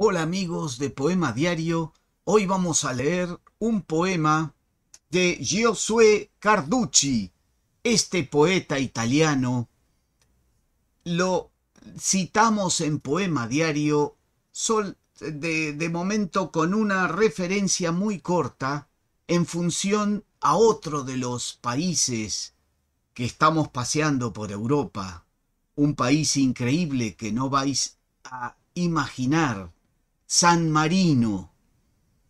Hola amigos de Poema Diario, hoy vamos a leer un poema de Giosuè Carducci. Este poeta italiano lo citamos en Poema Diario sol, de momento con una referencia muy corta en función a otro de los países que estamos paseando por Europa, un país increíble que no vais a imaginar San Marino.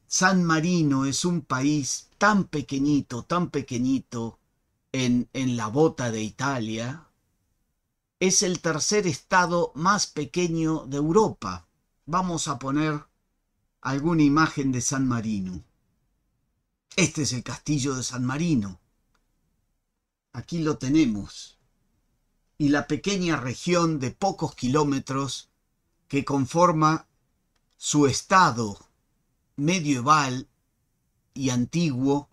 San Marino es un país tan pequeñito, tan pequeñito en, en la bota de Italia. Es el tercer estado más pequeño de Europa. Vamos a poner alguna imagen de San Marino. Este es el castillo de San Marino. Aquí lo tenemos. Y la pequeña región de pocos kilómetros que conforma su estado medieval y antiguo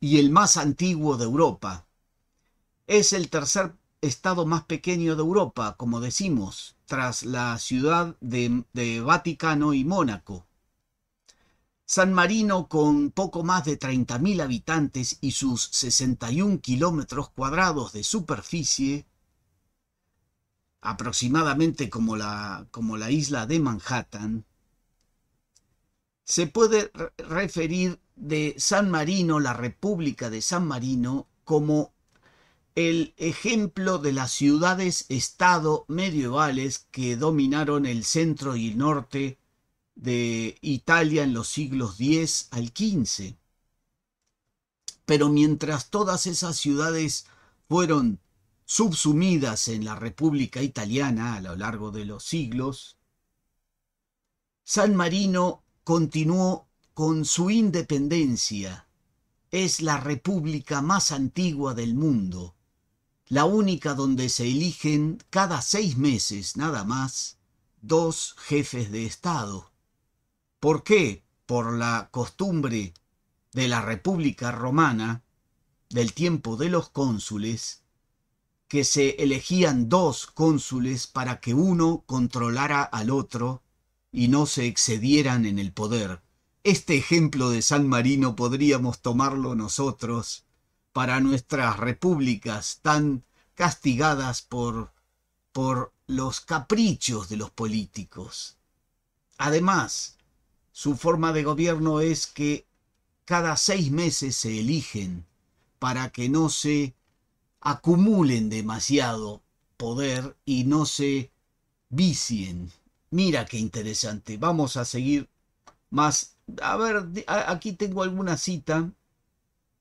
y el más antiguo de Europa. Es el tercer estado más pequeño de Europa, como decimos, tras la ciudad de, Vaticano y Mónaco. San Marino, con poco más de 30.000 habitantes y sus 61 kilómetros cuadrados de superficie, aproximadamente como la, como la isla de Manhattan, se puede referir de San Marino, la República de San Marino, como el ejemplo de las ciudades-estado medievales que dominaron el centro y norte de Italia en los siglos X al XV. Pero mientras todas esas ciudades fueron subsumidas en la República Italiana a lo largo de los siglos, San Marino continuó con su independencia. Es la república más antigua del mundo, la única donde se eligen cada seis meses nada más dos jefes de Estado. ¿Por qué? Por la costumbre de la República Romana, del tiempo de los cónsules, que se elegían dos cónsules para que uno controlara al otro y no se excedieran en el poder. Este ejemplo de San Marino podríamos tomarlo nosotros para nuestras repúblicas tan castigadas por, por los caprichos de los políticos. Además, su forma de gobierno es que cada seis meses se eligen para que no se acumulen demasiado poder y no se vicien Mira qué interesante. Vamos a seguir más. A ver, aquí tengo alguna cita.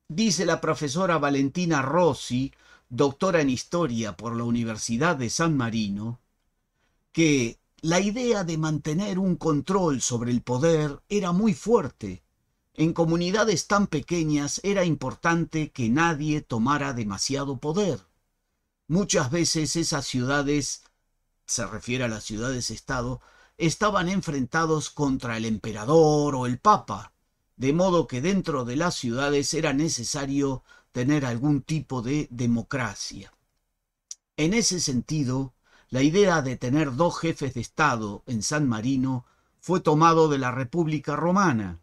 Dice la profesora Valentina Rossi, doctora en historia por la Universidad de San Marino, que la idea de mantener un control sobre el poder era muy fuerte. En comunidades tan pequeñas era importante que nadie tomara demasiado poder. Muchas veces esas ciudades se refiere a las ciudades-estado, estaban enfrentados contra el emperador o el papa, de modo que dentro de las ciudades era necesario tener algún tipo de democracia. En ese sentido, la idea de tener dos jefes de Estado en San Marino fue tomado de la República Romana,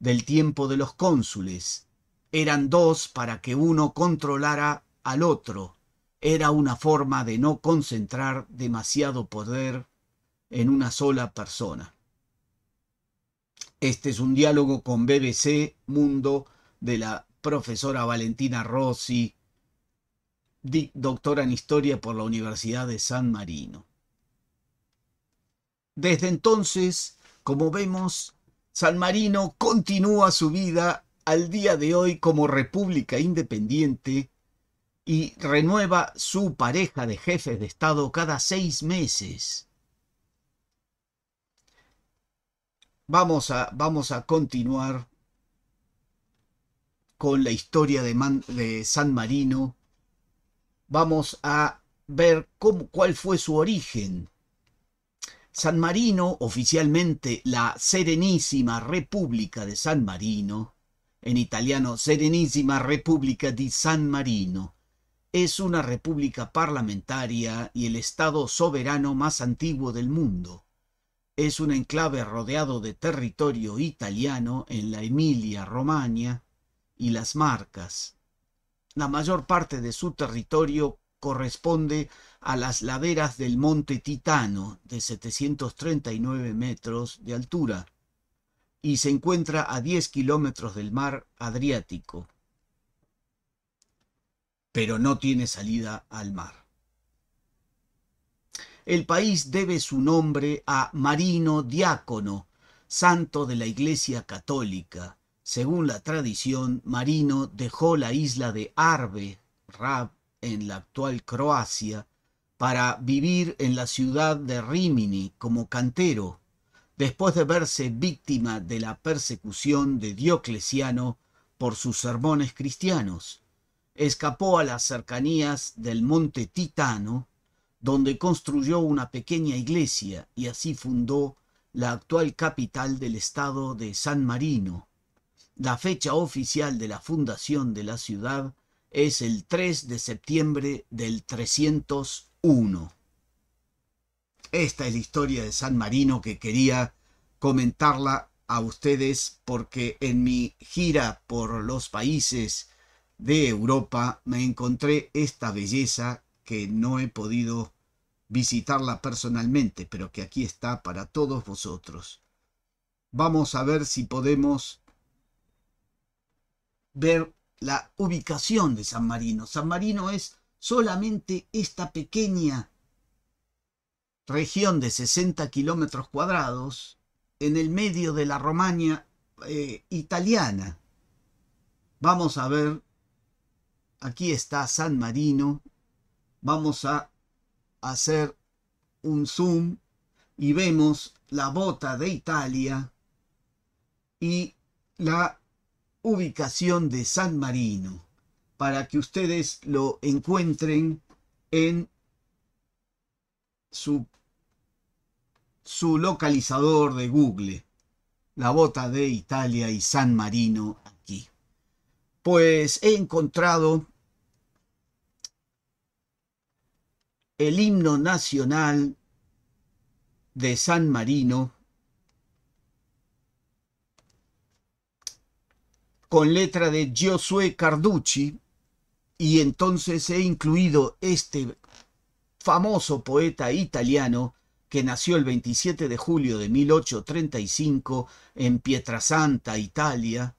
del tiempo de los cónsules. Eran dos para que uno controlara al otro, era una forma de no concentrar demasiado poder en una sola persona. Este es un diálogo con BBC Mundo de la profesora Valentina Rossi, doctora en historia por la Universidad de San Marino. Desde entonces, como vemos, San Marino continúa su vida al día de hoy como república independiente y renueva su pareja de jefes de Estado cada seis meses. Vamos a, vamos a continuar con la historia de, San Marino. Vamos a ver cuál fue su origen. San Marino, oficialmente la Serenísima República de San Marino, en italiano Serenísima República di San Marino, es una república parlamentaria y el Estado soberano más antiguo del mundo. Es un enclave rodeado de territorio italiano en la Emilia-Romagna y las Marcas. La mayor parte de su territorio corresponde a las laderas del monte Titano, de 739 metros de altura, y se encuentra a 10 kilómetros del mar Adriático pero no tiene salida al mar. El país debe su nombre a Marino Diácono, santo de la Iglesia Católica. Según la tradición, Marino dejó la isla de Arbe, Rab, en la actual Croacia, para vivir en la ciudad de Rimini como cantero, después de verse víctima de la persecución de Diocleciano por sus sermones cristianos escapó a las cercanías del monte Titano, donde construyó una pequeña iglesia y así fundó la actual capital del estado de San Marino. La fecha oficial de la fundación de la ciudad es el 3 de septiembre del 301. Esta es la historia de San Marino que quería comentarla a ustedes porque en mi gira por los países de Europa me encontré esta belleza que no he podido visitarla personalmente, pero que aquí está para todos vosotros. Vamos a ver si podemos ver la ubicación de San Marino. San Marino es solamente esta pequeña región de 60 kilómetros cuadrados en el medio de la Romaña eh, italiana. Vamos a ver aquí está San Marino. Vamos a hacer un zoom y vemos la bota de Italia y la ubicación de San Marino para que ustedes lo encuentren en su, su localizador de Google. La bota de Italia y San Marino aquí. Pues he encontrado el himno nacional de San Marino con letra de Josué Carducci y entonces he incluido este famoso poeta italiano que nació el 27 de julio de 1835 en Pietrasanta, Italia,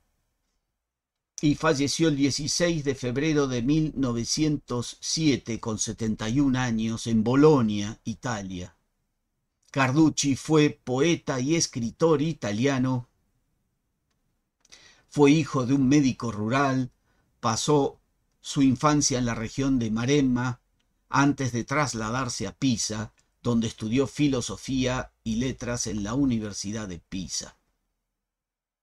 y falleció el 16 de febrero de 1907 con 71 años en Bolonia, Italia. Carducci fue poeta y escritor italiano. Fue hijo de un médico rural, pasó su infancia en la región de Maremma antes de trasladarse a Pisa, donde estudió filosofía y letras en la Universidad de Pisa.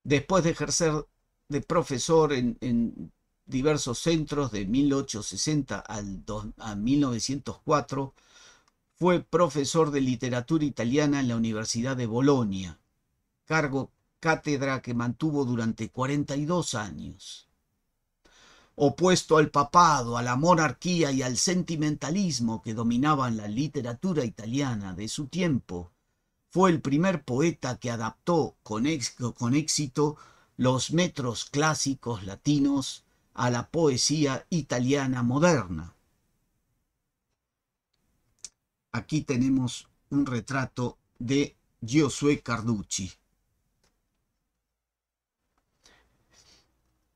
Después de ejercer de profesor en, diversos centros de 1860 al a 1904. Fue profesor de literatura italiana en la Universidad de Bolonia, cargo cátedra que mantuvo durante 42 años. Opuesto al papado, a la monarquía y al sentimentalismo que dominaban la literatura italiana de su tiempo, fue el primer poeta que adaptó con, con éxito los metros clásicos latinos a la poesía italiana moderna. Aquí tenemos un retrato de Giosuè Carducci.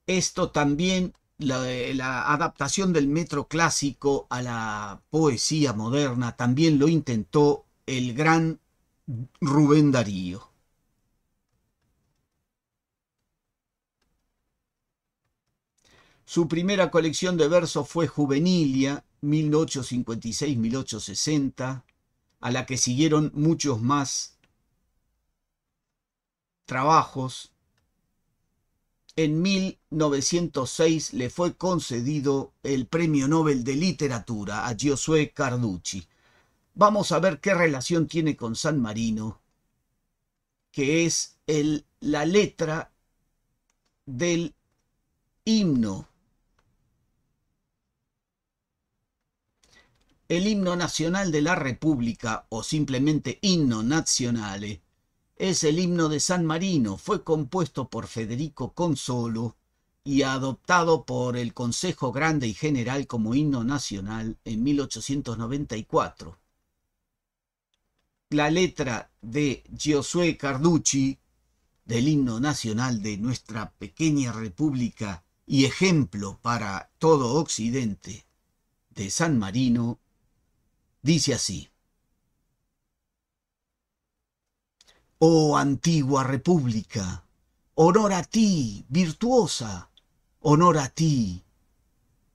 Esto también, la, la, adaptación del metro clásico a la poesía moderna, también lo intentó el gran Rubén Darío. Su primera colección de versos fue Juvenilia, 1856-1860, a la que siguieron muchos más trabajos. En 1906 le fue concedido el Premio Nobel de Literatura a Josué Carducci. Vamos a ver qué relación tiene con San Marino, que es el, la letra del himno el himno nacional de la República, o simplemente himno nazionale, eh, es el himno de San Marino, fue compuesto por Federico Consolo y adoptado por el Consejo Grande y General como himno nacional en 1894. La letra de Giosuè Carducci, del himno nacional de nuestra pequeña república y ejemplo para todo Occidente, de San Marino, Dice así. Oh antigua república, honor a ti, virtuosa, honor a ti,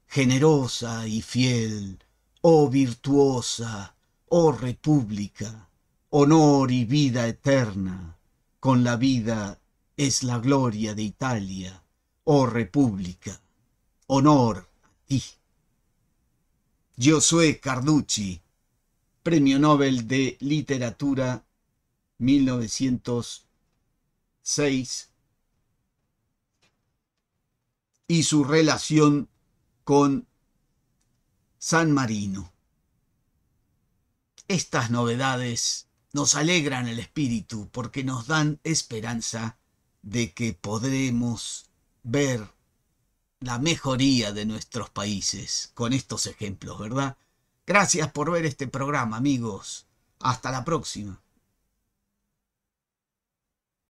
generosa y fiel, oh virtuosa, oh república, honor y vida eterna, con la vida es la gloria de Italia, oh república, honor a ti. soy Carducci, Premio Nobel de Literatura 1906 y su relación con San Marino. Estas novedades nos alegran el espíritu porque nos dan esperanza de que podremos ver la mejoría de nuestros países con estos ejemplos, ¿verdad? Gracias por ver este programa, amigos. Hasta la próxima.